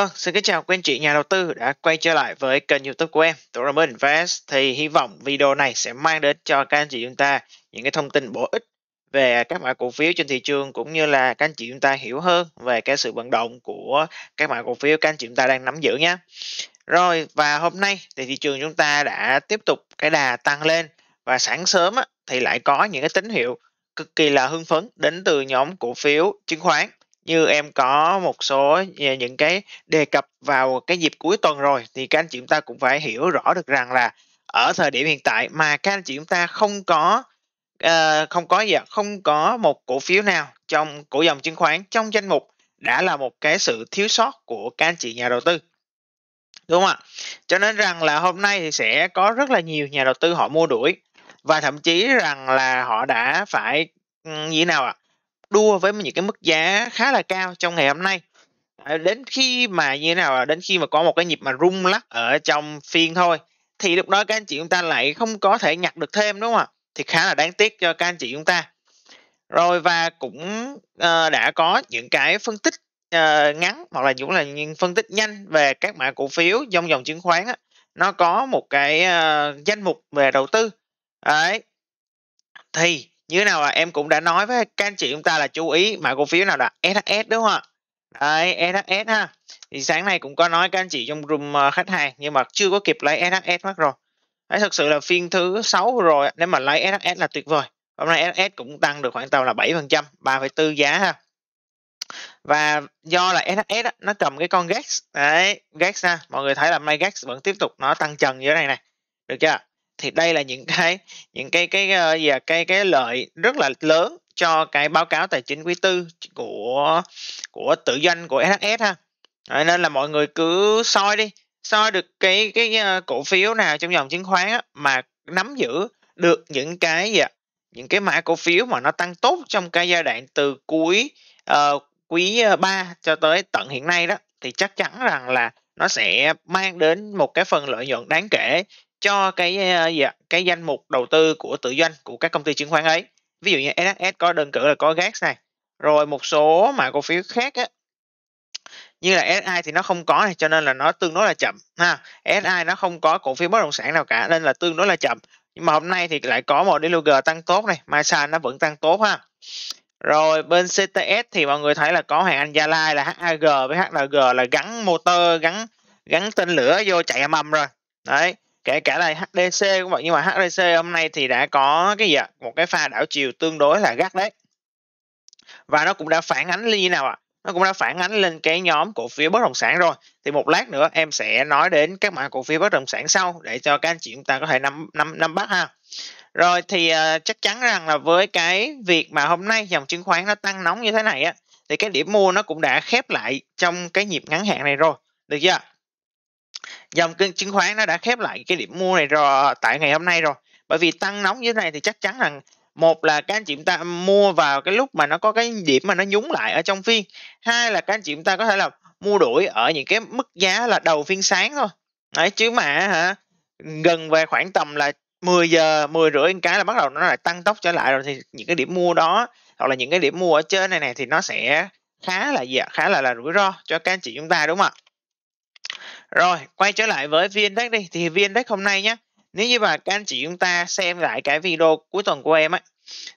Vâng, xin kính chào quý anh chị nhà đầu tư đã quay trở lại với kênh youtube của em, Tủ Râm Invest. Thì hy vọng video này sẽ mang đến cho các anh chị chúng ta những cái thông tin bổ ích về các mã cổ phiếu trên thị trường cũng như là các anh chị chúng ta hiểu hơn về cái sự vận động của các mã cổ phiếu các anh chị chúng ta đang nắm giữ nhé. Rồi và hôm nay thì thị trường chúng ta đã tiếp tục cái đà tăng lên và sáng sớm thì lại có những cái tín hiệu cực kỳ là hưng phấn đến từ nhóm cổ phiếu chứng khoán như em có một số những cái đề cập vào cái dịp cuối tuần rồi thì các anh chị chúng ta cũng phải hiểu rõ được rằng là ở thời điểm hiện tại mà các anh chị chúng ta không có uh, không có gì không có một cổ phiếu nào trong cổ dòng chứng khoán trong danh mục đã là một cái sự thiếu sót của các anh chị nhà đầu tư đúng không ạ cho nên rằng là hôm nay thì sẽ có rất là nhiều nhà đầu tư họ mua đuổi và thậm chí rằng là họ đã phải ừ, như thế nào ạ à? đua với những cái mức giá khá là cao trong ngày hôm nay à, đến khi mà như thế nào đến khi mà có một cái nhịp mà rung lắc ở trong phiên thôi thì lúc đó các anh chị chúng ta lại không có thể nhặt được thêm đúng không ạ thì khá là đáng tiếc cho các anh chị chúng ta rồi và cũng uh, đã có những cái phân tích uh, ngắn hoặc là cũng là những phân tích nhanh về các mã cổ phiếu trong dòng chứng khoán á, nó có một cái uh, danh mục về đầu tư đấy thì như thế nào là em cũng đã nói với các anh chị chúng ta là chú ý mã cổ phiếu nào là SHS đúng không ạ đây SHS ha thì sáng nay cũng có nói các anh chị trong room ờ, khách hàng nhưng mà chưa có kịp lấy SHS mất rồi đấy thật sự là phiên thứ sáu rồi nếu mà lấy SHS là tuyệt vời hôm nay SHS cũng tăng được khoảng tầm là 7 phần trăm 3,4 giá ha và do là SHS nó cầm cái con GEX đấy GEX ha mọi người thấy là hôm nay e vẫn tiếp tục nó tăng trần như thế này này được chưa thì đây là những cái những cái cái và ờ, cái cái lợi rất là lớn cho cái báo cáo tài chính quý tư của của tự doanh của SHS ha nên là mọi người cứ soi đi soi được cái cái ờ, cổ phiếu nào trong dòng chứng khoán á, mà nắm giữ được những cái gì ạ những cái mã cổ phiếu mà nó tăng tốt trong cái giai đoạn từ cuối uh, quý 3 cho tới tận hiện nay đó thì chắc chắn rằng là nó sẽ mang đến một cái phần lợi nhuận đáng kể cho cái ờ, dạ, cái danh mục đầu tư của tự doanh của các công ty chứng khoán ấy ví dụ như SHS có đơn cử là có gas này rồi một số mà cổ phiếu khác á, như là SI thì nó không có này cho nên là nó tương đối là chậm ha SI nó không có cổ phiếu bất động sản nào cả nên là tương đối là chậm nhưng mà hôm nay thì lại có một DLG tăng tốt này Masa nó vẫn tăng tốt ha rồi bên CTS thì mọi người thấy là có hàng Anh Gia Lai là HAG với HLG là gắn motor gắn gắn tên lửa vô chạy mầm rồi đấy kể cả là HDC cũng vậy nhưng mà HDC hôm nay thì đã có cái gì ạ một cái pha đảo chiều tương đối là gắt đấy và nó cũng đã phản ánh như nào ạ nó cũng đã phản ánh lên cái nhóm cổ phiếu bất động sản rồi thì một lát nữa em sẽ nói đến các mã cổ phiếu bất động sản sau để cho các anh chị chúng ta có thể nắm nắm nắm bắt ha rồi thì uh, chắc chắn rằng là với cái việc mà hôm nay dòng chứng khoán nó tăng nóng như thế này á thì cái điểm mua nó cũng đã khép lại trong cái nhịp ngắn hạn này rồi được chưa dòng kênh chứng khoán nó đã khép lại cái điểm mua này rồi tại ngày hôm nay rồi bởi vì tăng nóng như thế này thì chắc chắn rằng một là các anh chị chúng ta mua vào cái lúc mà nó có cái điểm mà nó nhúng lại ở trong phiên hai là các anh chị chúng ta có thể là mua đuổi ở những cái mức giá là đầu phiên sáng thôi đấy chứ mà hả gần về khoảng tầm là 10 giờ 10 rưỡi cái là bắt đầu nó lại tăng tốc trở lại rồi thì những cái điểm mua đó hoặc là những cái điểm mua ở trên này này thì nó sẽ khá là gì ạ khá là là rủi ro cho các anh chị chúng ta đúng không ạ rồi, quay trở lại với VNDAX đi. Thì VNDAX hôm nay nhé, nếu như mà các anh chị chúng ta xem lại cái video cuối tuần của em á,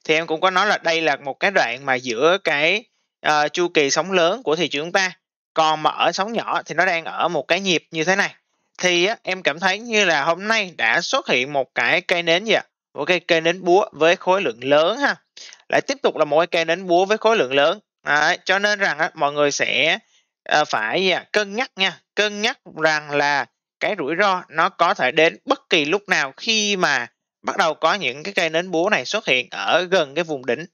thì em cũng có nói là đây là một cái đoạn mà giữa cái uh, chu kỳ sóng lớn của thị trường chúng ta. Còn mà ở sóng nhỏ thì nó đang ở một cái nhịp như thế này. Thì á, em cảm thấy như là hôm nay đã xuất hiện một cái cây nến gì ạ? Một cái cây nến búa với khối lượng lớn ha. Lại tiếp tục là một cái cây nến búa với khối lượng lớn. Đấy, cho nên rằng á, mọi người sẽ À, phải cân nhắc nha cân nhắc rằng là cái rủi ro nó có thể đến bất kỳ lúc nào khi mà bắt đầu có những cái cây nến búa này xuất hiện ở gần cái vùng đỉnh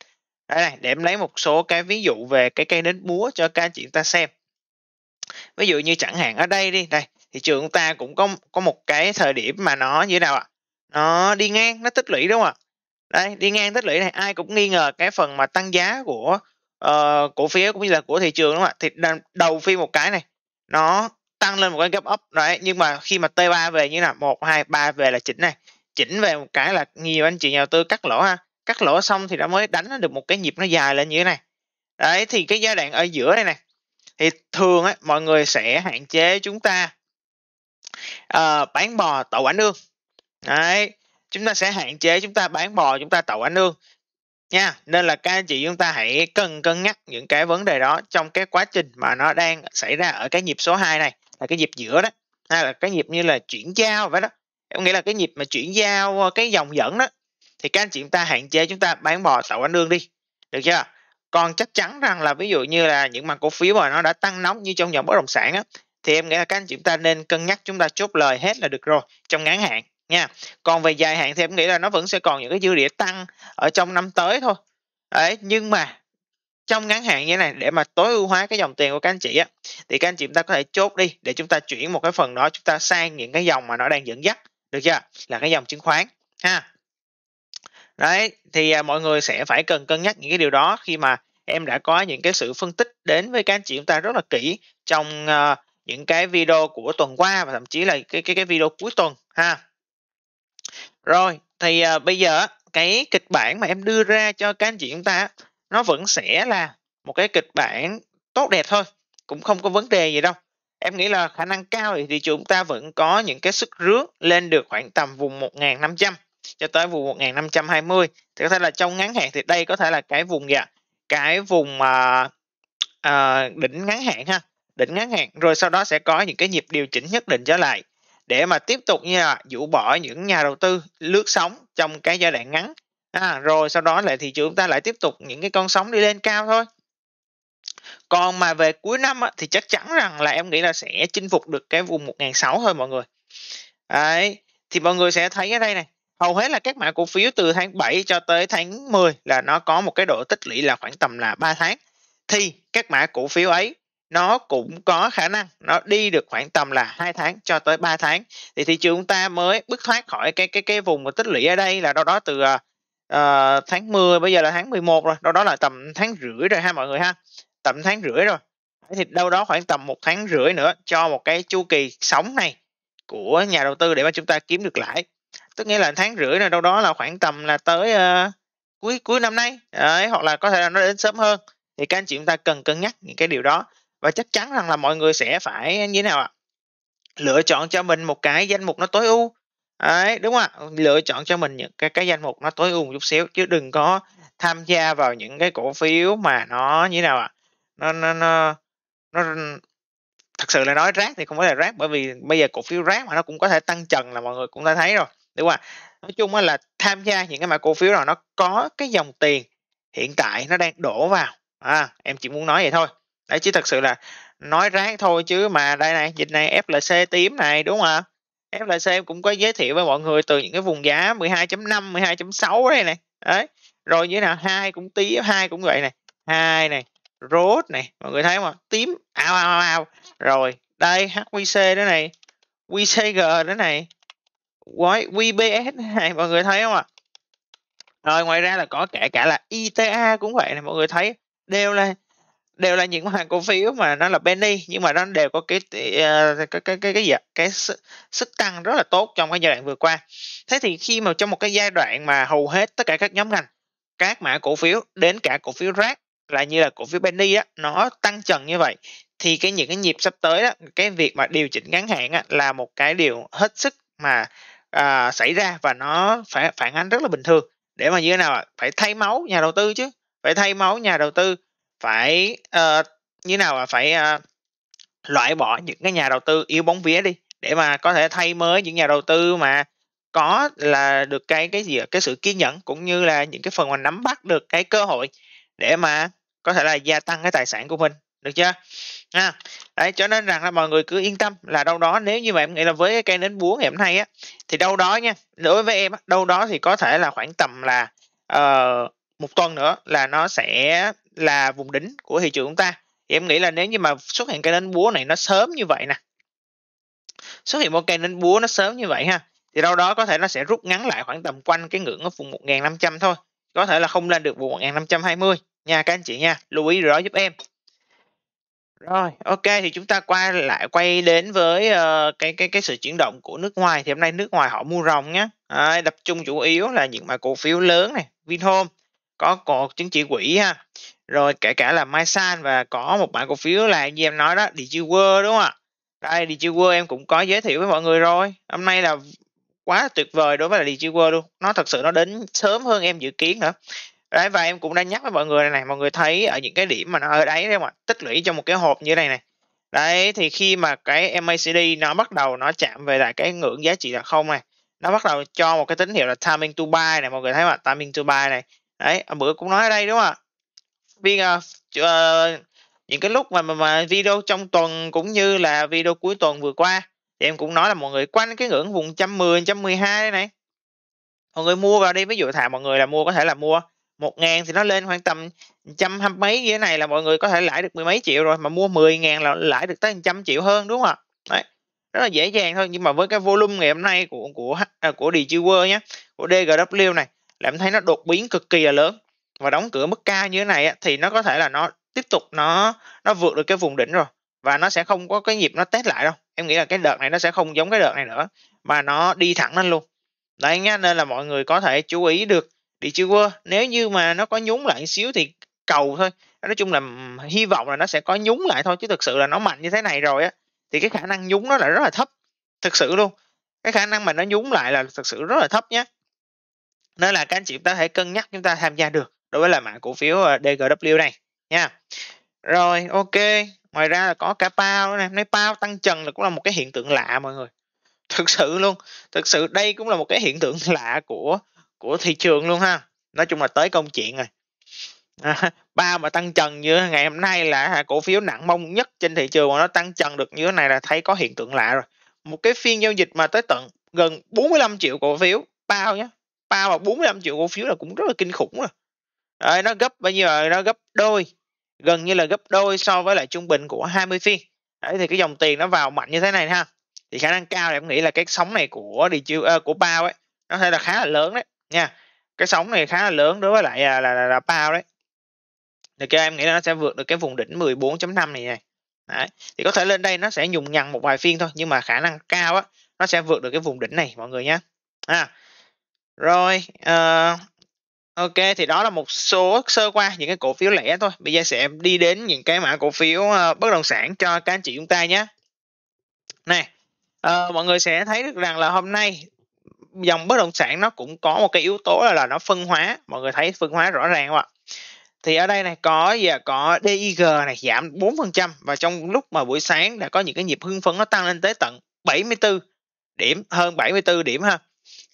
đây này để em lấy một số cái ví dụ về cái cây nến búa cho các anh chị ta xem ví dụ như chẳng hạn ở đây đi đây thị trường ta cũng có có một cái thời điểm mà nó như thế nào ạ nó đi ngang nó tích lũy đúng không ạ đây đi ngang tích lũy này ai cũng nghi ngờ cái phần mà tăng giá của uh, cổ phiếu cũng như là của thị trường đúng không ạ thì đầu phiên một cái này nó tăng lên một cái gấp up đấy nhưng mà khi mà T3 về như là một hai ba về là chỉnh này chỉnh về một cái là nhiều anh chị nhà đầu tư cắt lỗ ha cắt lỗ xong thì nó mới đánh được một cái nhịp nó dài lên như thế này đấy thì cái giai đoạn ở giữa đây này thì thường ấy, mọi người sẽ hạn chế chúng ta uh, bán bò tậu ảnh ương đấy chúng ta sẽ hạn chế chúng ta bán bò chúng ta tậu ảnh ương nha nên là các anh chị chúng ta hãy cần cân nhắc những cái vấn đề đó trong cái quá trình mà nó đang xảy ra ở cái nhịp số 2 này là cái nhịp giữa đó hay là cái nhịp như là chuyển giao vậy đó em nghĩ là cái nhịp mà chuyển giao ờ, cái dòng dẫn đó thì các anh chị chúng ta hạn chế chúng ta bán bò tàu anh đương đi được chưa còn chắc chắn rằng là ví dụ như là những mặt cổ phiếu mà nó đã tăng nóng như trong dòng bất động sản á thì em nghĩ là các anh chị chúng ta nên cân nhắc chúng ta chốt lời hết là được rồi trong ngắn hạn nha còn về dài hạn thì em nghĩ là nó vẫn sẽ còn những cái dư địa tăng ở trong năm tới thôi đấy nhưng mà trong ngắn hạn như thế này để mà tối ưu hóa cái dòng tiền của các anh chị á thì các anh chị chúng ta có thể chốt đi để chúng ta chuyển một cái phần đó chúng ta sang những cái dòng mà nó đang dẫn dắt được chưa là cái dòng chứng khoán ha đấy thì à, mọi người sẽ phải cần cân nhắc những cái điều đó khi mà em đã có những cái sự phân tích đến với các anh chị chúng ta rất là kỹ trong uh, những cái video của tuần qua và thậm chí là cái cái cái video cuối tuần ha rồi, thì à, bây giờ cái kịch bản mà em đưa ra cho các anh chị chúng ta nó vẫn sẽ là một cái kịch bản tốt đẹp thôi, cũng không có vấn đề gì đâu. Em nghĩ là khả năng cao thì thị trường chúng ta vẫn có những cái sức rước lên được khoảng tầm vùng 1500 cho tới vùng 1520 thì có thể là trong ngắn hạn thì đây có thể là cái vùng dạ cái vùng à, à, đỉnh ngắn hạn ha đỉnh ngắn hạn rồi sau đó sẽ có những cái nhịp điều chỉnh nhất định trở lại để mà tiếp tục nha dụ bỏ những nhà đầu tư lướt sóng trong cái giai đoạn ngắn à, rồi sau đó lại thị trường chúng ta lại tiếp tục những cái con sóng đi lên cao thôi còn mà về cuối năm á, thì chắc chắn rằng là em nghĩ là sẽ chinh phục được cái vùng 1.600 thôi mọi người đấy thì mọi người sẽ thấy ở đây này hầu hết là các mã cổ phiếu từ tháng 7 cho tới tháng 10 là nó có một cái độ tích lũy là khoảng tầm là 3 tháng thì các mã cổ phiếu ấy nó cũng có khả năng nó đi được khoảng tầm là hai tháng cho tới 3 tháng thì thị trường chúng ta mới bước thoát khỏi cái cái cái vùng mà tích lũy ở đây là đâu đó từ uh, tháng 10 bây giờ là tháng 11 rồi đâu đó là tầm tháng rưỡi rồi ha mọi người ha tầm tháng rưỡi rồi thì đâu đó khoảng tầm một tháng rưỡi nữa cho một cái chu kỳ sống này của nhà đầu tư để mà chúng ta kiếm được lãi tức nghĩa là tháng rưỡi này đâu đó là khoảng tầm là tới uh, cuối cuối năm nay đấy, hoặc là có thể là nó đến sớm hơn thì các anh chị chúng ta cần cân nhắc những cái điều đó và chắc chắn rằng là mọi người sẽ phải như thế nào ạ lựa chọn cho mình một cái danh mục nó tối ưu Đấy, đúng không ạ lựa chọn cho mình những cái cái danh mục nó tối ưu một chút xíu chứ đừng có tham gia vào những cái cổ phiếu mà nó như thế nào ạ nó nó nó nó thật sự là nói rác thì không phải là rác bởi vì bây giờ cổ phiếu rác mà nó cũng có thể tăng trần là mọi người cũng đã thấy rồi đúng không ạ nói chung là tham gia những cái mã cổ phiếu nào nó có cái dòng tiền hiện tại nó đang đổ vào à, em chỉ muốn nói vậy thôi đấy chứ thật sự là nói ráng thôi chứ mà đây này dịch này FLC tím này đúng không ạ FLC cũng có giới thiệu với mọi người từ những cái vùng giá 12.5 12.6 đây này đấy rồi như thế nào hai cũng tí hai cũng vậy này hai này rốt này mọi người thấy không ạ tím ao ao ao rồi đây HQC đó này QCG đó này gói QBS này mọi người thấy không ạ rồi ngoài ra là có kể cả là ITA cũng vậy này mọi người thấy đều là đều là những hàng cổ phiếu mà nó là penny nhưng mà nó đều có cái cái ờ, cái cái cái, cái, cái sức, sức tăng rất là tốt trong cái giai đoạn vừa qua thế thì khi mà trong một cái giai đoạn mà hầu hết tất cả các nhóm ngành các mã cổ phiếu đến cả cổ phiếu rác là như là cổ phiếu penny á nó tăng trần như vậy thì cái những cái nhịp sắp tới đó cái việc mà điều chỉnh ngắn hạn á, là một cái điều hết sức mà à, xảy ra và nó phải phản ánh rất là bình thường để mà như thế nào phải thay máu nhà đầu tư chứ phải thay máu nhà đầu tư phải uh, như nào mà phải uh, loại bỏ những cái nhà đầu tư yếu bóng vía đi để mà có thể thay mới những nhà đầu tư mà có là được cái cái gì cái sự kiên nhẫn cũng như là những cái phần mà nắm bắt được cái cơ hội để mà có thể là gia tăng cái tài sản của mình được chưa à, đấy cho nên rằng là mọi người cứ yên tâm là đâu đó nếu như mà em nghĩ là với cái cây nến búa ngày hôm nay á thì đâu đó nha đối với em đâu đó thì có thể là khoảng tầm là uh, một tuần nữa là nó sẽ là vùng đỉnh của thị trường chúng ta thì em nghĩ là nếu như mà xuất hiện cây nến búa này nó sớm như vậy nè xuất hiện một cây nến búa nó sớm như vậy ha thì đâu đó có thể nó sẽ rút ngắn lại khoảng tầm quanh cái ngưỡng ở vùng 1500 thôi có thể là không lên được vùng 1520 nha các anh chị nha lưu ý rõ giúp em rồi ok thì chúng ta quay lại quay đến với uh, cái cái cái sự chuyển động của nước ngoài thì hôm nay nước ngoài họ mua rồng nhá, à, tập trung chủ yếu là những mà cổ phiếu lớn này Vinhome có cổ chứng chỉ quỹ ha rồi kể cả là Mysan và có một bản cổ phiếu là như em nói đó DigiWorld đúng không ạ đây DigiWorld em cũng có giới thiệu với mọi người rồi hôm nay là quá tuyệt vời đối với là DigiWorld luôn nó thật sự nó đến sớm hơn em dự kiến nữa đấy và em cũng đã nhắc với mọi người này, này mọi người thấy ở những cái điểm mà nó ở đấy đấy mà tích lũy trong một cái hộp như thế này này đấy thì khi mà cái MACD nó bắt đầu nó chạm về lại cái ngưỡng giá trị là không này nó bắt đầu cho một cái tín hiệu là timing to buy này mọi người thấy mà timing to buy này đấy à, bữa cũng nói ở đây đúng không ạ viên ờ, những cái lúc mà, mà mà video trong tuần cũng như là video cuối tuần vừa qua thì em cũng nói là mọi người quanh cái ngưỡng vùng 110 112 này mọi người mua vào đi ví dụ thà mọi người là mua có thể là mua một ngàn thì nó lên khoảng tầm trăm hai mấy như thế này là mọi người có thể lãi được mười mấy triệu rồi mà mua 10 ngàn là lãi được tới trăm triệu hơn đúng không ạ đấy rất là dễ dàng thôi nhưng mà với cái volume ngày hôm nay của của của, à, của DGW nhé của DGW này là em thấy nó đột biến cực kỳ là lớn và đóng cửa mức cao như thế này thì nó có thể là nó tiếp tục nó nó vượt được cái vùng đỉnh rồi và nó sẽ không có cái nhịp nó test lại đâu em nghĩ là cái đợt này nó sẽ không giống cái đợt này nữa mà nó đi thẳng lên luôn đấy nha nên là mọi người có thể chú ý được đi chưa nếu như mà nó có nhún lại xíu thì cầu thôi nói chung là hy vọng là nó sẽ có nhún lại thôi chứ thực sự là nó mạnh như thế này rồi á thì cái khả năng nhún nó là rất là thấp thực sự luôn cái khả năng mà nó nhún lại là thực sự rất là thấp nhé nên là các anh chị chúng ta hãy cân nhắc chúng ta tham gia được đối với là mã cổ phiếu ờ, DGW này nha rồi ok ngoài ra là có cả pao này nói pao tăng trần là cũng là một cái hiện tượng lạ mọi người thực sự luôn thực sự đây cũng là một cái hiện tượng lạ của của thị trường luôn ha nói chung là tới công chuyện rồi à, ba mà tăng trần như ngày hôm nay là cổ phiếu nặng mông nhất trên thị trường mà nó tăng trần được như thế này là thấy có hiện tượng lạ rồi một cái phiên giao dịch mà tới tận gần 45 triệu cổ phiếu bao nhé pa mà 45 triệu cổ phiếu là cũng rất là kinh khủng rồi Đấy, nó gấp bao nhiêu rồi nó gấp đôi gần như là gấp đôi so với lại trung bình của 20 phiên Đấy, thì cái dòng tiền nó vào mạnh như thế này ha thì khả năng cao là em nghĩ là cái sóng này của đi chiêu uh, ờ, của bao ấy nó sẽ là khá là lớn đấy nha cái sóng này khá là lớn đối với lại là là, là, là bao đấy thì kia em nghĩ là nó sẽ vượt được cái vùng đỉnh 14.5 này này đấy. thì có thể lên đây nó sẽ nhùng nhằn một vài phiên thôi nhưng mà khả năng cao á nó sẽ vượt được cái vùng đỉnh này mọi người nhé à rồi, ờ, ok thì đó là một số sơ qua những cái cổ phiếu lẻ thôi. Bây giờ sẽ đi đến những cái mã cổ phiếu ờ, bất động sản cho các anh chị chúng ta nhé. Này, ờ, mọi người sẽ thấy được rằng là hôm nay dòng bất động sản nó cũng có một cái yếu tố là, là nó phân hóa. Mọi người thấy phân hóa rõ ràng không ạ? thì ở đây này có giờ có DIG này giảm 4% và trong lúc mà buổi sáng đã có những cái nhịp hưng phấn nó tăng lên tới tận 74 điểm hơn 74 điểm ha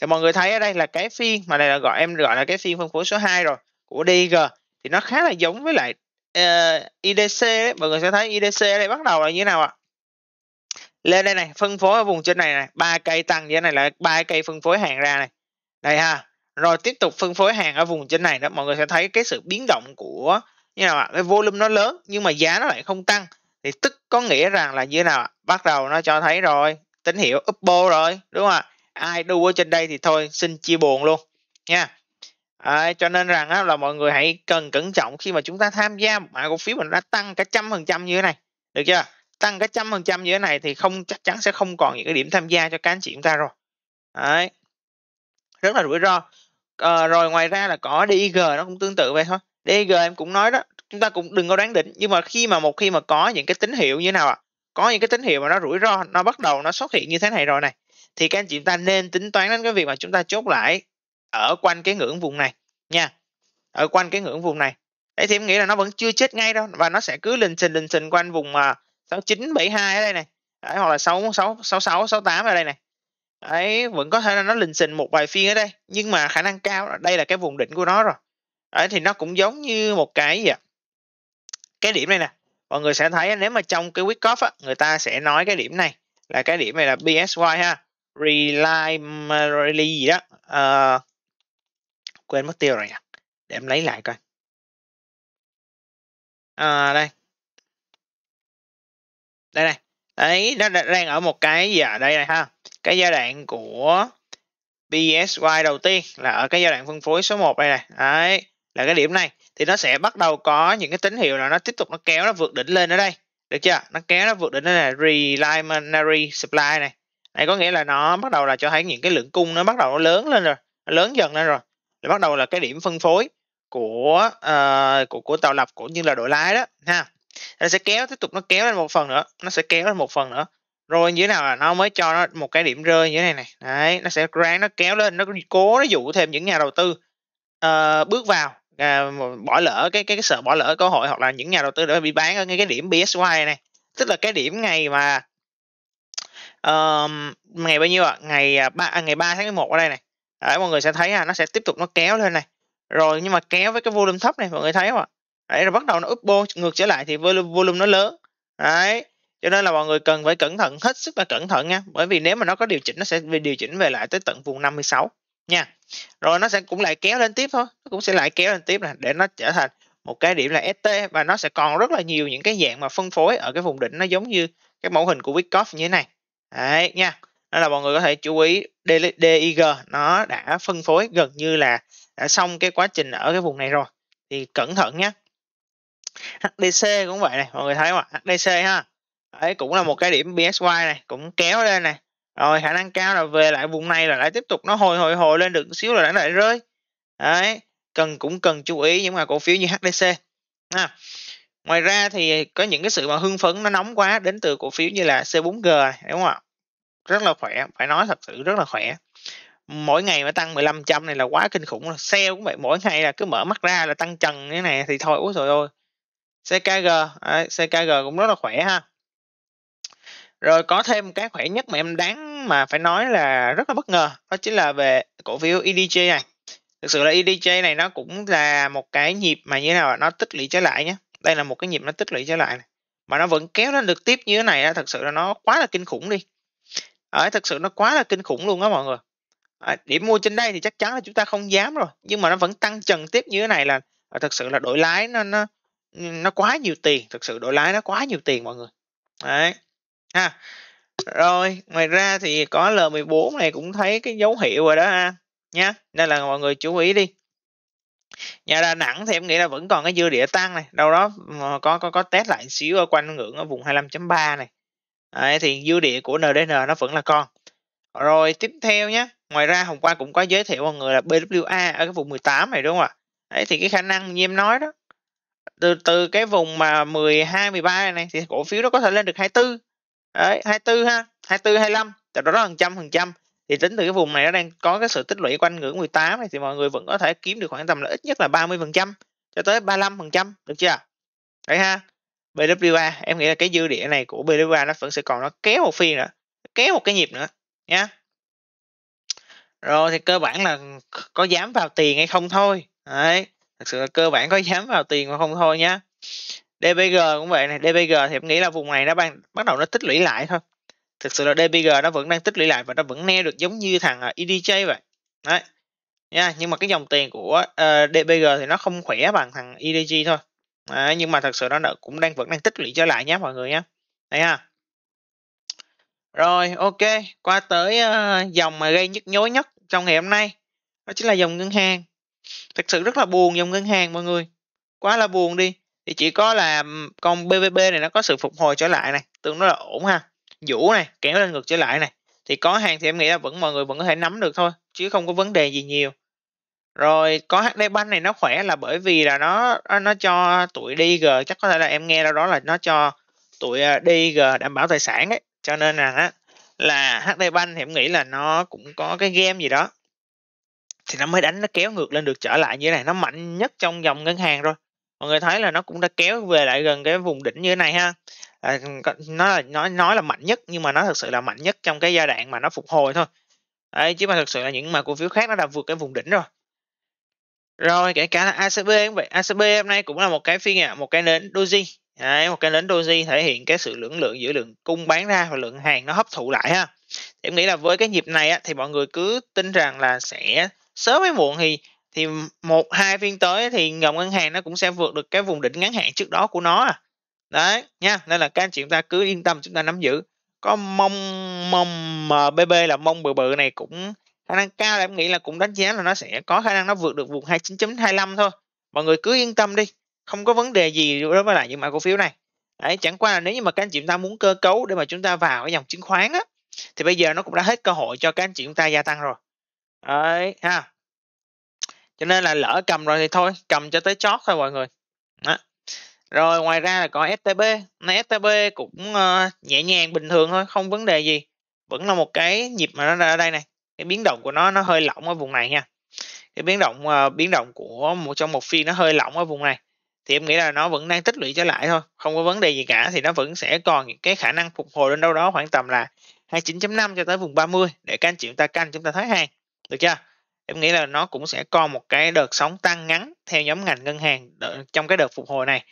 thì mọi người thấy ở đây là cái phiên mà này là gọi em gọi là cái phiên phân phối số 2 rồi của DG thì nó khá là giống với lại uh, ờ, IDC ấy. mọi người sẽ thấy IDC ở đây bắt đầu là như thế nào ạ lên đây này phân phối ở vùng trên này này ba cây tăng như thế này là ba cây phân phối hàng ra này đây ha rồi tiếp tục phân phối hàng ở vùng trên này đó mọi người sẽ thấy cái sự biến động của như nào ạ cái volume nó lớn nhưng mà giá nó lại không tăng thì tức có nghĩa rằng là như thế nào ạ bắt đầu nó cho thấy rồi tín hiệu upbo rồi đúng không ạ ai đu ở trên đây thì thôi xin chia buồn luôn nha à, cho nên rằng á, là mọi người hãy cần cẩn trọng khi mà chúng ta tham gia mã cổ phiếu mình đã tăng cả trăm phần trăm như thế này được chưa tăng cả trăm phần trăm như thế này thì không chắc chắn sẽ không còn những cái điểm tham gia cho các anh chị chúng ta rồi đấy rất là rủi ro à, rồi ngoài ra là có DIG nó cũng tương tự vậy thôi DIG em cũng nói đó chúng ta cũng đừng có đoán định nhưng mà khi mà một khi mà có những cái tín hiệu như thế nào ạ à? có những cái tín hiệu mà nó rủi ro nó bắt đầu nó xuất hiện như thế này rồi này thì các anh chị ta nên tính toán đến cái việc mà chúng ta chốt lại ở quanh cái ngưỡng vùng này nha ở quanh cái ngưỡng vùng này đấy thì em nghĩ là nó vẫn chưa chết ngay đâu và nó sẽ cứ lình xình lình xình quanh vùng mà 6972 ở đây này đấy, hoặc là 66 66 68 ở đây này đấy vẫn có thể là nó lình xình một vài phiên ở đây nhưng mà khả năng cao là đây là cái vùng đỉnh của nó rồi đấy thì nó cũng giống như một cái gì ạ cái điểm này nè mọi người sẽ thấy nếu mà trong cái week off á, người ta sẽ nói cái điểm này là cái điểm này là BSY ha rely gì đó uh, quên mất tiêu rồi nhỉ để em lấy lại coi à, đây đây này đấy nó đang ở một cái gì ở đây này ha cái giai đoạn của BSY đầu tiên là ở cái giai đoạn phân phối số 1 đây này đấy là cái điểm này thì nó sẽ bắt đầu có những cái tín hiệu là nó tiếp tục nó kéo nó vượt đỉnh lên ở đây được chưa nó kéo nó vượt đỉnh lên này relimentary supply này này có nghĩa là nó bắt đầu là cho thấy những cái lượng cung nó bắt đầu nó lớn lên rồi lớn dần lên rồi để bắt đầu là cái điểm phân phối của uh, của của tàu lập cũng như là đội lái đó ha nó sẽ kéo tiếp tục nó kéo lên một phần nữa nó sẽ kéo lên một phần nữa rồi như thế nào là nó mới cho nó một cái điểm rơi như thế này này đấy nó sẽ ráng nó kéo lên nó cố nó dụ thêm những nhà đầu tư uh, bước vào uh, bỏ lỡ cái cái, cái sợ bỏ lỡ cơ hội hoặc là những nhà đầu tư đã bị bán ở ngay cái điểm BSY này tức là cái điểm ngày mà ngày bao nhiêu ạ à, à? ngày ba à, ngày 3 tháng 11 ở đây này đấy mọi người sẽ thấy à nó sẽ tiếp tục nó kéo lên này rồi nhưng mà kéo với cái volume thấp này mọi người thấy không ạ đấy rồi bắt đầu nó upbo ngược trở lại thì volume volume nó lớn đấy cho nên là mọi người cần phải cẩn thận hết sức là cẩn thận nha bởi vì nếu mà nó có điều chỉnh nó sẽ điều chỉnh về lại tới tận vùng 56 nha rồi nó sẽ cũng lại kéo lên tiếp thôi nó cũng sẽ lại kéo lên tiếp này để nó trở thành một cái điểm là ST và nó sẽ còn rất là nhiều những cái dạng mà phân phối ở cái vùng đỉnh nó giống như cái mẫu hình của Wyckoff như thế này đấy nha đó là mọi người có thể chú ý DIG nó đã phân phối gần như là đã à, xong cái quá trình ở cái vùng này rồi thì cẩn thận nhé HDC cũng vậy này mọi người thấy không ạ HDC ha đấy cũng là một cái điểm BSY này cũng kéo lên này rồi khả năng cao là về lại vùng này là lại tiếp tục nó hồi hồi hồi lên được xíu là lại lại rơi đấy cần cũng cần chú ý những mà cổ phiếu như HDC ha ngoài ra thì có những cái sự mà hưng phấn nó nóng quá đến từ cổ phiếu như là C4G này, đúng không ạ rất là khỏe phải nói thật sự rất là khỏe mỗi ngày mà tăng 15 trăm này là quá kinh khủng rồi sale cũng vậy mỗi ngày là cứ mở mắt ra là tăng trần như này thì thôi úi rồi ơi CKG đấy, CKG cũng rất là khỏe ha rồi có thêm cái khỏe nhất mà em đáng mà phải nói là rất là bất ngờ đó chính là về cổ phiếu EDJ này thực sự là EDJ này nó cũng là một cái nhịp mà như thế nào nó tích lũy trở lại nhé đây là một cái nhịp nó tích lũy trở lại này. mà nó vẫn kéo lên được tiếp như thế này thật sự là nó quá là kinh khủng đi Đấy, thật sự nó quá là kinh khủng luôn á mọi người à, điểm mua trên đây thì chắc chắn là chúng ta không dám rồi nhưng mà nó vẫn tăng trần tiếp như thế này là à, thật sự là đội lái nó nó nó quá nhiều tiền thật sự đội lái nó quá nhiều tiền mọi người đấy ha rồi ngoài ra thì có L14 này cũng thấy cái dấu hiệu rồi đó ha nhá nên là mọi người chú ý đi nhà Đà Nẵng thì em nghĩ là vẫn còn cái dư địa tăng này đâu đó ờ, có có có test lại xíu ở quanh ngưỡng ở vùng 25.3 này Đấy, thì dư địa của NDN nó vẫn là con. Rồi tiếp theo nhé. Ngoài ra hôm qua cũng có giới thiệu mọi người là BWA ở cái vùng 18 này đúng không ạ? Đấy thì cái khả năng như em nói đó từ từ cái vùng mà 12 13 này thì cổ phiếu nó có thể lên được 24. Đấy 24 ha, 24 25, từ đó là trăm phần trăm thì tính từ cái vùng này nó đang có cái sự tích lũy quanh ngưỡng 18 này thì mọi người vẫn có thể kiếm được khoảng tầm là ít nhất là 30% cho tới 35% được chưa? Đấy ha. BWA em nghĩ là cái dư địa này của BWA nó vẫn sẽ còn nó kéo một phiên nữa kéo một cái nhịp nữa nhá. rồi thì cơ bản là có dám vào tiền hay không thôi đấy thực sự là cơ bản có dám vào tiền hay không thôi nhá DBG cũng vậy này DBG thì em nghĩ là vùng này nó ban, bắt đầu nó tích lũy lại thôi thực sự là DBG nó vẫn đang tích lũy lại và nó vẫn neo được giống như thằng à, EDJ vậy đấy nha nhưng mà cái dòng tiền của uh, ờ, DBG thì nó không khỏe bằng thằng EDG thôi Đấy, nhưng mà thật sự nó cũng đang vẫn đang tích lũy trở lại nhé mọi người nhé đấy ha rồi ok qua tới uh, dòng mà gây nhức nhối nhất trong ngày hôm nay đó chính là dòng ngân hàng thật sự rất là buồn dòng ngân hàng mọi người quá là buồn đi thì chỉ có là con BVB này nó có sự phục hồi trở lại này tương đối là ổn ha vũ này kéo lên ngược trở lại này thì có hàng thì em nghĩ là vẫn mọi người vẫn có thể nắm được thôi chứ không có vấn đề gì nhiều rồi có HD Bank này nó khỏe là bởi vì là nó nó cho tụi DG chắc có thể là em nghe đâu đó là nó cho tụi ờ, DG đảm bảo tài sản ấy cho nên rằng là HD Bank thì em nghĩ là nó cũng có cái game gì đó thì nó mới đánh nó kéo ngược lên được trở lại như thế này nó mạnh nhất trong dòng ngân hàng rồi mọi người thấy là nó cũng đã kéo về lại gần cái vùng đỉnh như thế này ha à, nó là nói nói là mạnh nhất nhưng mà nó thực sự là mạnh nhất trong cái giai đoạn mà nó phục hồi thôi Đấy, chứ mà thực sự là những mà cổ phiếu khác nó đã vượt cái vùng đỉnh rồi rồi kể cả là ACB cũng vậy, ACB hôm nay cũng là một cái phiên ạ, một cái nến doji. Đấy, một cái nến doji thể hiện cái sự lưỡng lượng giữa lượng cung bán ra và lượng hàng nó hấp thụ lại ha. Thì em nghĩ là với cái nhịp này á, thì mọi người cứ tin rằng là sẽ sớm hay muộn thì thì một hai phiên tới thì dòng ngân hàng nó cũng sẽ vượt được cái vùng đỉnh ngắn hạn trước đó của nó à. Đấy nha, nên là các anh chị chúng ta cứ yên tâm chúng ta nắm giữ. Có mong mong MBB là mong bự bự này cũng khả năng cao là em nghĩ là cũng đánh giá là nó sẽ có khả năng nó vượt được vùng 29.25 thôi mọi người cứ yên tâm đi không có vấn đề gì đối với lại những mã cổ phiếu này Đấy, chẳng qua là nếu như mà các anh chị chúng ta muốn cơ cấu để mà chúng ta vào cái dòng chứng khoán á thì bây giờ nó cũng đã hết cơ hội cho các anh chị chúng ta gia tăng rồi Đấy, ha cho nên là lỡ cầm rồi thì thôi cầm cho tới chót thôi mọi người đó. rồi ngoài ra là có STB nay STB cũng uh, nhẹ nhàng bình thường thôi không vấn đề gì vẫn là một cái nhịp mà nó ra ở đây này cái biến động của nó nó hơi lỏng ở vùng này nha cái biến động uh, biến động của một trong một phiên nó hơi lỏng ở vùng này thì em nghĩ là nó vẫn đang tích lũy trở lại thôi không có vấn đề gì cả thì nó vẫn sẽ còn những cái khả năng phục hồi lên đâu đó khoảng tầm là 29.5 cho tới vùng 30 để các anh chị chúng ta canh chúng ta thấy hàng được chưa em nghĩ là nó cũng sẽ còn một cái đợt sóng tăng ngắn theo nhóm ngành ngân hàng trong cái đợt phục hồi này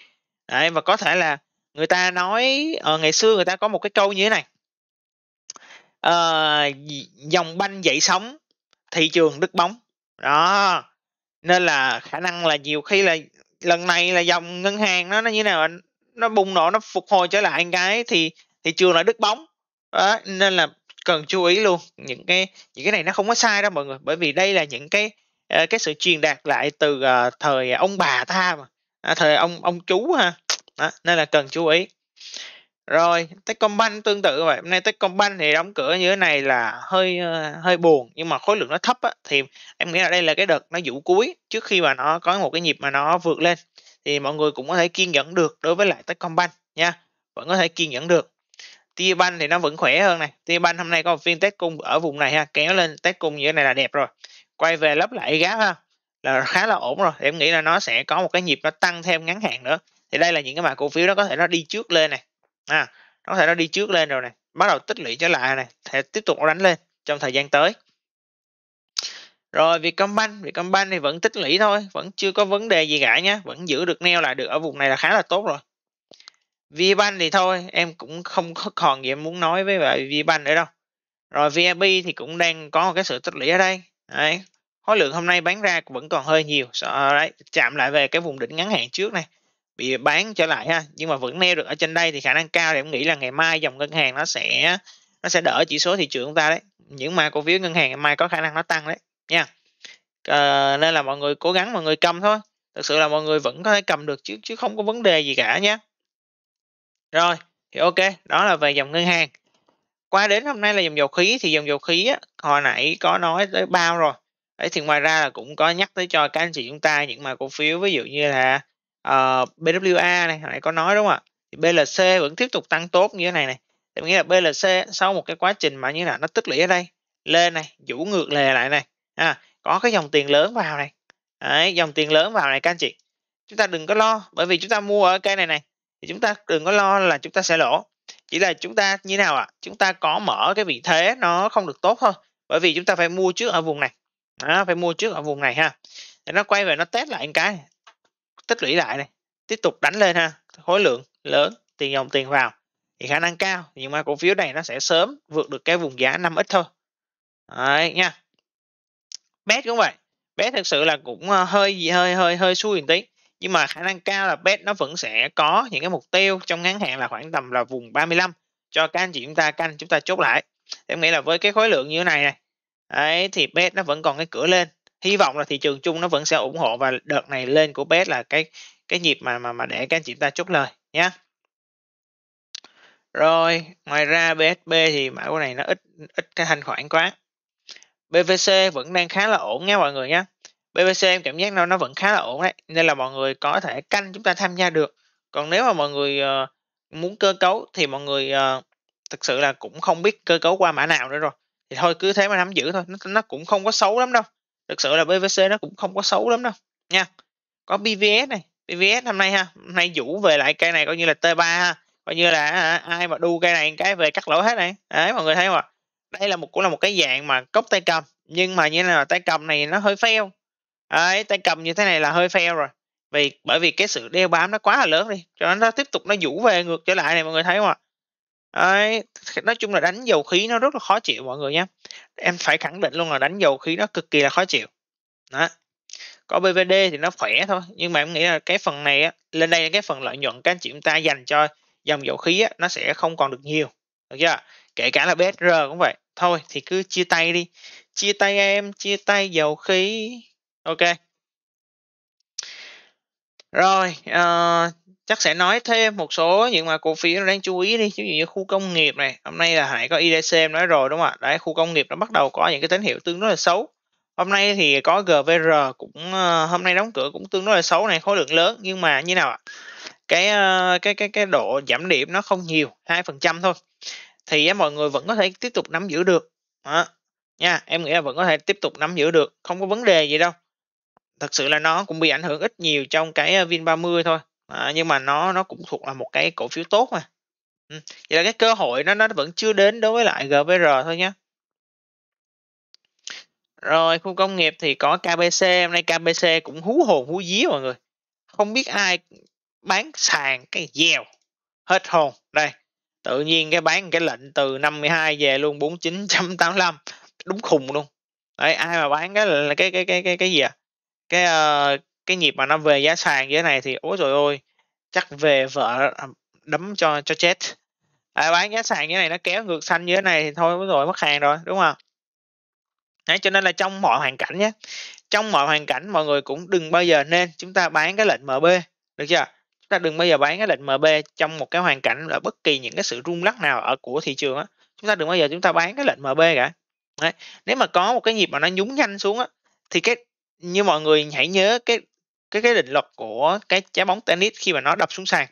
Đấy, và có thể là người ta nói ở ờ, ngày xưa người ta có một cái câu như thế này uh, dòng banh dậy sóng thị trường đứt bóng đó nên là khả năng là nhiều khi là lần này là dòng ngân hàng nó nó như nào nó bùng nổ nó phục hồi trở lại cái thì thị trường lại đứt bóng đó, nên là cần chú ý luôn những cái những cái này nó không có sai đâu mọi người bởi vì đây là những cái ờ, cái sự truyền đạt lại từ uh, thời ông bà ta mà à, thời ông ông chú ha đó, nên là cần chú ý rồi, Techcombank tương tự vậy. Hôm nay Techcombank thì đóng cửa như thế này là hơi ờ, hơi buồn nhưng mà khối lượng nó thấp á, thì em nghĩ là đây là cái đợt nó dụ cuối trước khi mà nó có một cái nhịp mà nó vượt lên thì mọi người cũng có thể kiên nhẫn được đối với lại Techcombank nha. Vẫn có thể kiên nhẫn được. Tiabank thì nó vẫn khỏe hơn này. Tiabank hôm nay có một phiên test cung ở vùng này ha, kéo lên test cung như thế này là đẹp rồi. Quay về lấp lại gáp ha là khá là ổn rồi. em nghĩ là nó sẽ có một cái nhịp nó tăng thêm ngắn hạn nữa. Thì đây là những cái mã cổ phiếu nó có thể nó đi trước lên này à nó có thể nó đi trước lên rồi này bắt đầu tích lũy trở lại này sẽ tiếp tục nó đánh lên trong thời gian tới rồi Vietcombank Vietcombank thì vẫn tích lũy thôi vẫn chưa có vấn đề gì cả nhé vẫn giữ được neo lại được ở vùng này là khá là tốt rồi VBank thì thôi em cũng không có còn gì em muốn nói với lại VBank nữa đâu rồi VIP thì cũng đang có một cái sự tích lũy ở đây đấy khối lượng hôm nay bán ra vẫn còn hơi nhiều sợ đấy chạm lại về cái vùng đỉnh ngắn hạn trước này bị bán trở lại ha nhưng mà vẫn neo được ở trên đây thì khả năng cao thì em nghĩ là ngày mai dòng ngân hàng nó sẽ nó sẽ đỡ chỉ số thị trường chúng ta đấy những mà cổ phiếu ngân hàng ngày mai có khả năng nó tăng đấy nha à, nên là mọi người cố gắng mọi người cầm thôi thực sự là mọi người vẫn có thể cầm được chứ chứ không có vấn đề gì cả nhé rồi thì ok đó là về dòng ngân hàng qua đến hôm nay là dòng dầu khí thì dòng dầu khí á, hồi nãy có nói tới bao rồi đấy thì ngoài ra là cũng có nhắc tới cho các anh chị chúng ta những mà cổ phiếu ví dụ như là uh, ờ, BWA này hồi nãy có nói đúng không ạ BLC vẫn tiếp tục tăng tốt như thế này này thì nghĩa là BLC sau một cái quá trình mà như là nó tích lũy ở đây lên này vũ ngược lề lại này à, có cái dòng tiền lớn vào này Đấy, dòng tiền lớn vào này các anh chị chúng ta đừng có lo bởi vì chúng ta mua ở cây này này thì chúng ta đừng có lo là chúng ta sẽ lỗ chỉ là chúng ta như nào ạ à? chúng ta có mở cái vị thế nó không được tốt thôi bởi vì chúng ta phải mua trước ở vùng này đó, phải mua trước ở vùng này ha để nó quay về nó test lại một cái tích lũy lại này tiếp tục đánh lên ha khối lượng lớn tiền dòng tiền vào thì khả năng cao nhưng mà cổ phiếu này nó sẽ sớm vượt được cái vùng giá năm ít thôi Đấy, nha bet cũng vậy bet thực sự là cũng ờ, hơi gì hơi hơi hơi xui một tí nhưng mà khả năng cao là bet nó vẫn sẽ có những cái mục tiêu trong ngắn hạn là khoảng tầm là vùng 35 cho các anh chị chúng ta canh chúng ta chốt lại em nghĩ là với cái khối lượng như thế này này đấy thì bet nó vẫn còn cái cửa lên hy vọng là thị trường chung nó vẫn sẽ ủng hộ và đợt này lên của bet là cái cái nhịp mà mà mà để các anh chị ta chốt lời nhé rồi ngoài ra BSB thì mã của này nó ít ít cái thanh khoản quá BVC vẫn đang khá là ổn nha mọi người nhé BVC em cảm giác nó nó vẫn khá là ổn đấy nên là mọi người có thể canh chúng ta tham gia được còn nếu mà mọi người uh, muốn cơ cấu thì mọi người uh, thực sự là cũng không biết cơ cấu qua mã nào nữa rồi thì thôi cứ thế mà nắm giữ thôi nó, nó cũng không có xấu lắm đâu thực sự là BVC nó cũng không có xấu lắm đâu nha có BVS này BVS hôm nay ha hôm nay vũ về lại cây này coi như là T3 ha coi như là à, ai mà đu cây này cái về cắt lỗ hết này đấy mọi người thấy không ạ đây là một cũng là một cái dạng mà cốc tay cầm nhưng mà như thế nào tay cầm này nó hơi fail đấy, tay cầm như thế này là hơi fail rồi vì bởi vì cái sự đeo bám nó quá là lớn đi cho nên nó tiếp tục nó vũ về ngược trở lại này mọi người thấy không ạ Đấy, nói chung là đánh dầu khí nó rất là khó chịu mọi người nhé. Em phải khẳng định luôn là đánh dầu khí nó cực kỳ là khó chịu. Đó. Có BVD thì nó khỏe thôi, nhưng mà em nghĩ là cái phần này á, lên đây là cái phần lợi nhuận các anh chị chúng ta dành cho dòng dầu khí á, nó sẽ không còn được nhiều. Được chưa? Kể cả là BSR cũng vậy. Thôi thì cứ chia tay đi. Chia tay em, chia tay dầu khí. Ok. Rồi, ờ, chắc sẽ nói thêm một số những mà cổ phiếu đang chú ý đi, ví dụ như khu công nghiệp này, hôm nay là Hải có IDC nói rồi đúng không ạ? Đấy, khu công nghiệp nó bắt đầu có những cái tín hiệu tương đối là xấu. Hôm nay thì có GVR cũng ờ, hôm nay đóng cửa cũng tương đối là xấu này, khối lượng lớn nhưng mà như nào ạ? Cái ờ, cái cái cái độ giảm điểm nó không nhiều, hai phần trăm thôi. Thì mọi người vẫn có thể tiếp tục nắm giữ được. Đó. Nha, em nghĩ là vẫn có thể tiếp tục nắm giữ được, không có vấn đề gì đâu thật sự là nó cũng bị ảnh hưởng ít nhiều trong cái ờ, Vin 30 thôi à, nhưng mà nó nó cũng thuộc là một cái cổ phiếu tốt mà ừ. vậy là cái cơ hội nó nó vẫn chưa đến đối với lại GVR thôi nhé rồi khu công nghiệp thì có KBC hôm nay KBC cũng hú hồn hú dí mọi người không biết ai bán sàn cái dèo hết hồn đây tự nhiên cái bán cái lệnh từ 52 về luôn 49.85 đúng khùng luôn đấy ai mà bán cái cái cái cái cái cái gì à cái uh, cái nhịp mà nó về giá sàn như thế này thì ôi rồi ôi chắc về vợ à, đấm cho cho chết à, bán giá sàn như thế này nó kéo ngược xanh như thế này thì thôi rồi mất hàng rồi đúng không Đấy, cho nên là trong mọi hoàn cảnh nhé trong mọi hoàn cảnh mọi người cũng đừng bao giờ nên chúng ta bán cái lệnh MB được chưa chúng ta đừng bao giờ bán cái lệnh MB trong một cái hoàn cảnh là bất kỳ những cái sự rung lắc nào ở của thị trường á chúng ta đừng bao giờ chúng ta bán cái lệnh MB cả Đấy. nếu mà có một cái nhịp mà nó nhúng nhanh xuống á thì cái như mọi người hãy nhớ cái cái cái định luật của cái trái bóng tennis khi mà nó đập xuống sàn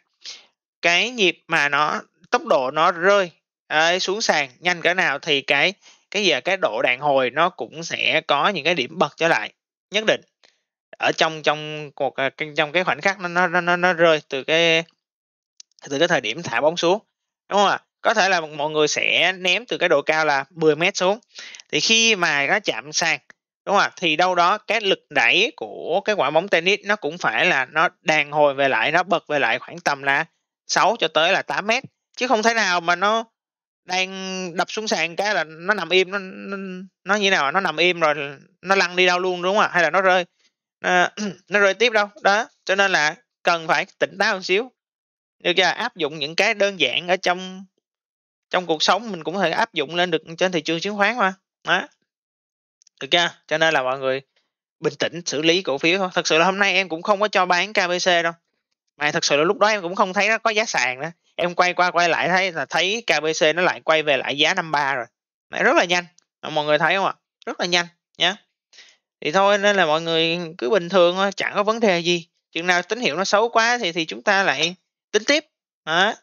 cái nhịp mà nó tốc độ nó rơi ấy, à, xuống sàn nhanh cỡ nào thì cái cái gì cái độ đàn hồi nó cũng sẽ có những cái điểm bật trở lại nhất định ở trong trong cuộc à, trong cái khoảnh khắc nó nó nó nó rơi từ cái từ cái thời điểm thả bóng xuống đúng không ạ có thể là mọi người sẽ ném từ cái độ cao là 10 mét xuống thì khi mà nó chạm sàn đúng không ạ thì đâu đó cái lực đẩy của cái quả bóng tennis nó cũng phải là nó đàn hồi về lại nó bật về lại khoảng tầm là 6 cho tới là 8 mét chứ không thể nào mà nó đang đập xuống sàn cái là nó nằm im nó nó, nó như nào nó nằm im rồi nó lăn đi đâu luôn đúng không ạ hay là nó rơi nó, ờ, nó rơi tiếp đâu đó cho nên là cần phải tỉnh táo một xíu được chưa áp dụng những cái đơn giản ở trong trong cuộc sống mình cũng có thể áp dụng lên được trên thị trường chứng khoán mà đó được chưa cho nên là mọi người bình tĩnh xử lý cổ phiếu thôi thật sự là hôm nay em cũng không có cho bán KBC đâu mà thật sự là lúc đó em cũng không thấy nó có giá sàn nữa em quay qua quay lại thấy là thấy KBC nó lại quay về lại giá 53 rồi Đấy, rất là nhanh mọi người thấy không ạ rất là nhanh nhé thì thôi nên là mọi người cứ bình thường thôi chẳng có vấn đề gì chừng nào tín hiệu nó xấu quá thì thì chúng ta lại tính tiếp đó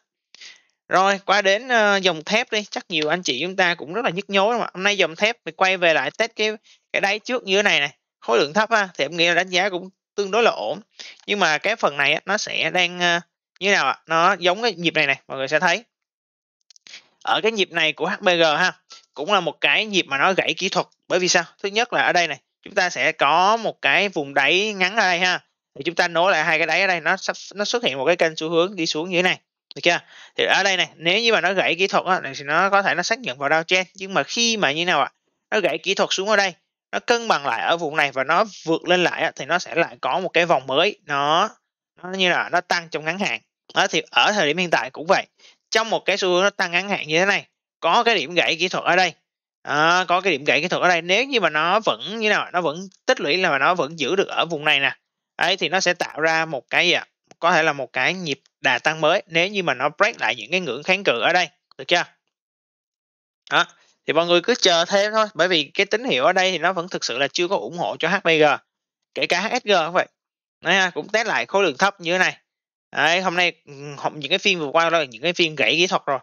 rồi, qua đến uh, dòng thép đi, chắc nhiều anh chị chúng ta cũng rất là nhức nhối mà. Hôm nay dòng thép mình quay về lại test cái cái đáy trước như thế này này, khối lượng thấp ha, thì em nghĩ là đánh giá cũng tương đối là ổn. Nhưng mà cái phần này nó sẽ đang uh, như nào ạ? Nó giống cái nhịp này này, mọi người sẽ thấy. Ở cái nhịp này của HBG ha, cũng là một cái nhịp mà nó gãy kỹ thuật. Bởi vì sao? Thứ nhất là ở đây này, chúng ta sẽ có một cái vùng đáy ngắn ở đây ha. Thì chúng ta nối lại hai cái đáy ở đây nó sắp nó xuất hiện một cái kênh xu hướng đi xuống như thế này được chưa thì ở đây này nếu như mà nó gãy kỹ thuật á, thì nó có thể nó xác nhận vào đau downtrend nhưng mà khi mà như nào ạ nó gãy kỹ thuật xuống ở đây nó cân bằng lại ở vùng này và nó vượt lên lại á, thì nó sẽ lại có một cái vòng mới nó nó như là nó tăng trong ngắn hạn đó thì ở thời điểm hiện tại cũng vậy trong một cái xu hướng nó tăng ngắn hạn như thế này có cái điểm gãy kỹ thuật ở đây à, có cái điểm gãy kỹ thuật ở đây nếu như mà nó vẫn như nào nó vẫn tích lũy là nó vẫn giữ được ở vùng này nè ấy thì nó sẽ tạo ra một cái gì ạ à, có thể là một cái nhịp đà tăng mới nếu như mà nó break lại những cái ngưỡng kháng cự ở đây được chưa đó thì mọi người cứ chờ thêm thôi bởi vì cái tín hiệu ở đây thì nó vẫn thực sự là chưa có ủng hộ cho HPG kể cả HSG cũng vậy Đấy, cũng test lại khối lượng thấp như thế này Đấy, hôm nay những cái phiên vừa qua đó là những cái phiên gãy kỹ thuật rồi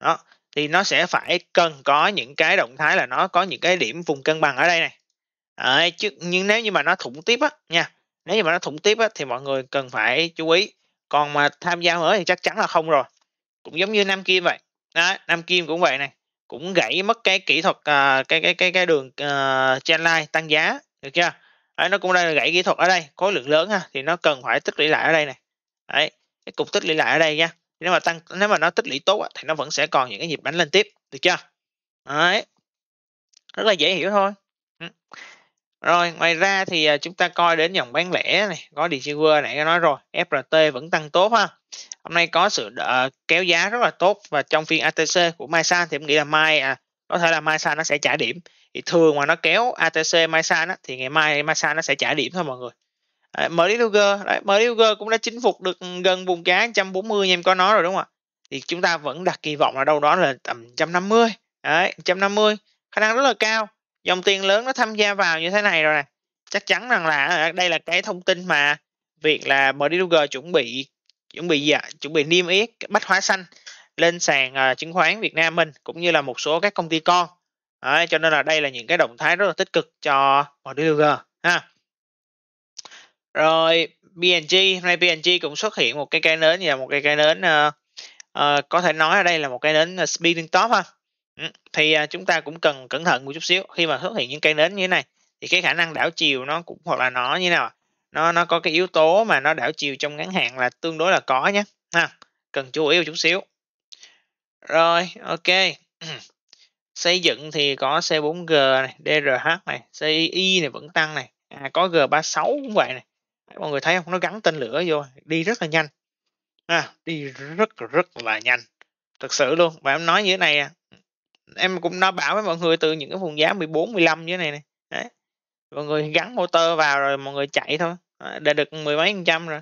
đó thì nó sẽ phải cần có những cái động thái là nó có những cái điểm vùng cân bằng ở đây này Đấy, chứ nhưng nếu như mà nó thủng tiếp á nha nếu như mà nó thủng tiếp á, thì mọi người cần phải chú ý còn mà tham gia nữa thì chắc chắn là không rồi cũng giống như nam kim vậy đó, nam kim cũng vậy này cũng gãy mất cái kỹ thuật à, cái cái cái cái đường à, trend line tăng giá được chưa đấy, nó cũng đang gãy kỹ thuật ở đây khối lượng lớn ha thì nó cần phải tích lũy lại ở đây này đấy cái cục tích lũy lại ở đây nha nếu mà tăng nếu mà nó tích lũy tốt thì nó vẫn sẽ còn những cái nhịp đánh lên tiếp được chưa đấy rất là dễ hiểu thôi rồi, ngoài ra thì à, chúng ta coi đến dòng bán lẻ này, có Digiver nãy nói rồi, FRT vẫn tăng tốt ha. Hôm nay có sự uh, kéo giá rất là tốt và trong phiên ATC của Mai San thì em nghĩ là mai à, có thể là Mai San nó sẽ trả điểm. Thì thường mà nó kéo ATC Mai San á, thì ngày mai Mai San nó sẽ trả điểm thôi mọi người. À, MDUG, đấy, MDUG cũng đã chinh phục được gần vùng giá 140 nha em có nói rồi đúng không ạ? Thì chúng ta vẫn đặt kỳ vọng là đâu đó là tầm 150. Đấy, 150 khả năng rất là cao dòng tiền lớn nó tham gia vào như thế này rồi nè chắc chắn rằng là à, đây là cái thông tin mà việc là MDG chuẩn bị chuẩn bị dạ, chuẩn bị niêm yết bách hóa xanh lên sàn uh, chứng khoán Việt Nam mình cũng như là một số các công ty con Đấy, cho nên là đây là những cái động thái rất là tích cực cho MDG ha rồi PNG hôm nay PNG cũng xuất hiện một cái cây nến như là một cái cây nến uh, uh, có thể nói ở đây là một cái nến ờ, spinning top ha thì, à, chúng ta cũng cần cẩn thận một chút xíu, khi mà xuất hiện những cây nến như thế này, thì cái khả năng đảo chiều nó cũng hoặc là nó như nào, nó nó có cái yếu tố mà nó đảo chiều trong ngắn hạn là tương đối là có nhé ha, cần chú ý một chút xíu. Rồi, ok Xây dựng thì có C4G này, DRH này, CI này vẫn tăng này, à, có G36 cũng vậy này. mọi người thấy không Nó gắn tên lửa vô, đi rất là nhanh, ha, à, đi rất, rất là nhanh, thực sự luôn. Và em nói như thế này à, em cũng nó bảo với mọi người từ những cái vùng giá 14 15 như thế này này Đấy. mọi người gắn motor vào rồi mọi người chạy thôi đã được mười mấy phần trăm rồi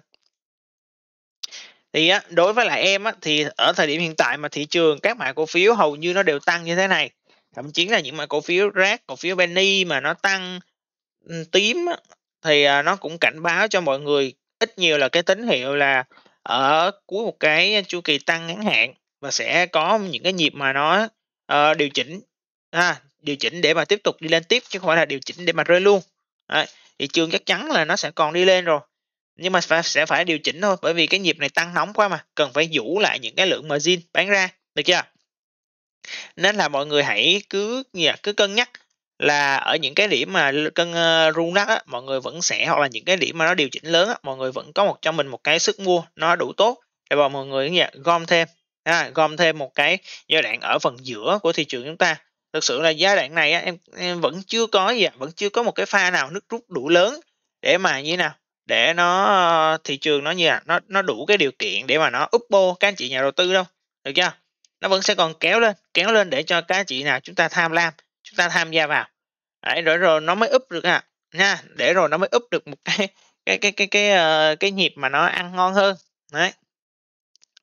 thì á, đối với lại em á, thì ở thời điểm hiện tại mà thị trường các mã cổ phiếu hầu như nó đều tăng như thế này thậm chí là những mã cổ phiếu rác cổ phiếu penny mà nó tăng ừ, tím á, thì à, nó cũng cảnh báo cho mọi người ít nhiều là cái tín hiệu là ở cuối một cái chu kỳ tăng ngắn hạn và sẽ có những cái nhịp mà nó uh, điều chỉnh ha điều chỉnh để mà tiếp tục đi lên tiếp chứ không phải là điều chỉnh để mà rơi luôn Đấy. thị trường chắc chắn là nó sẽ còn đi lên rồi nhưng mà phải, sẽ phải điều chỉnh thôi bởi vì cái nhịp này tăng nóng quá mà cần phải vũ lại những cái lượng margin bán ra được chưa nên là mọi người hãy cứ cứ cân nhắc là ở những cái điểm mà cân uh, ờ, rung lắc á, mọi người vẫn sẽ hoặc là những cái điểm mà nó điều chỉnh lớn á, mọi người vẫn có một cho mình một cái sức mua nó đủ tốt để mọi người gom thêm ha, gom thêm một cái giai đoạn ở phần giữa của thị trường chúng ta thực sự là giai đoạn này á, em, em vẫn chưa có gì à, vẫn chưa có một cái pha nào nước rút đủ lớn để mà như thế nào để nó thị trường nó như là nó nó đủ cái điều kiện để mà nó uppo các anh chị nhà đầu tư đâu được chưa nó vẫn sẽ còn kéo lên kéo lên để cho các anh chị nào chúng ta tham lam chúng ta tham gia vào đấy rồi rồi nó mới up được à nha để rồi nó mới up được một cái cái cái cái cái cái, ờ, uh, cái nhịp mà nó ăn ngon hơn đấy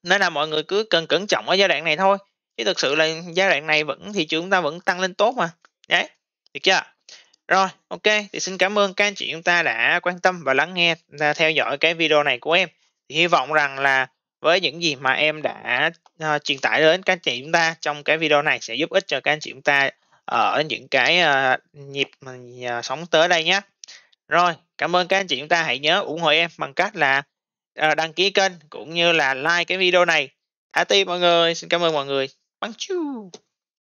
nên là mọi người cứ cần cẩn trọng ở giai đoạn này thôi chứ thực sự là giai đoạn này vẫn thị trường chúng ta vẫn tăng lên tốt mà đấy được chưa rồi ok thì xin cảm ơn các anh chị chúng ta đã quan tâm và lắng nghe à, theo dõi cái video này của em thì hy vọng rằng là với những gì mà em đã uh, truyền tải đến các anh chị chúng ta trong cái video này sẽ giúp ích cho các anh chị chúng ta ở những cái uh, nhịp uh, sống tới đây nhé rồi cảm ơn các anh chị chúng ta hãy nhớ ủng hộ em bằng cách là À, đăng ký kênh cũng như là like cái video này. Hà Ti mọi người, xin cảm ơn mọi người. Bắn chu.